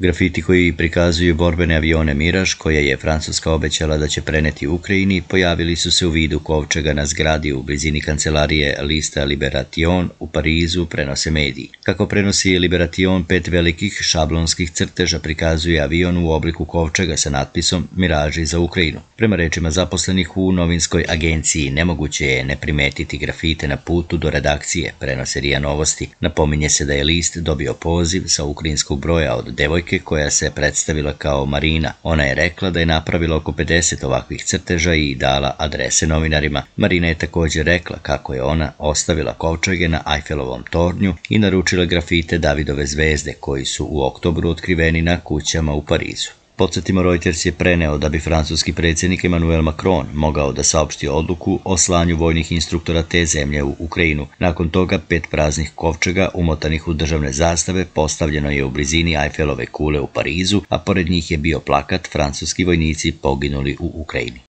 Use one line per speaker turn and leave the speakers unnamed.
Grafiti koji prikazuju borbene avione Miraž, koje je Francuska obećala da će preneti Ukrajini, pojavili su se u vidu kovčega na zgradi u blizini kancelarije Lista Liberation u Parizu, prenose mediji. Kako prenosi Liberation, pet velikih šablonskih crteža prikazuje avion u obliku kovčega sa natpisom Miraži za Ukrajinu. Prema rečima zaposlenih u novinskoj agenciji, nemoguće je ne primetiti grafite na putu do redakcije, prenose Novosti. Napominje se da je list dobio poziv sa ukrajinskog broja od devojke koja se predstavila kao Marina. Ona je rekla da je napravila oko 50 ovakvih crteža i dala adrese novinarima. Marina je također rekla kako je ona ostavila kovčage na Eiffelovom tornju i naručila grafite Davidove zvezde koji su u oktobru otkriveni na kućama u Parizu. Podsjetimo, Reuters je preneo da bi francuski predsjednik Emmanuel Macron mogao da saopšti odluku o slanju vojnih instruktora te zemlje u Ukrajinu. Nakon toga pet praznih kovčega umotanih u državne zastave postavljeno je u blizini Eiffelove kule u Parizu, a pored njih je bio plakat francuski vojnici poginuli u Ukrajini.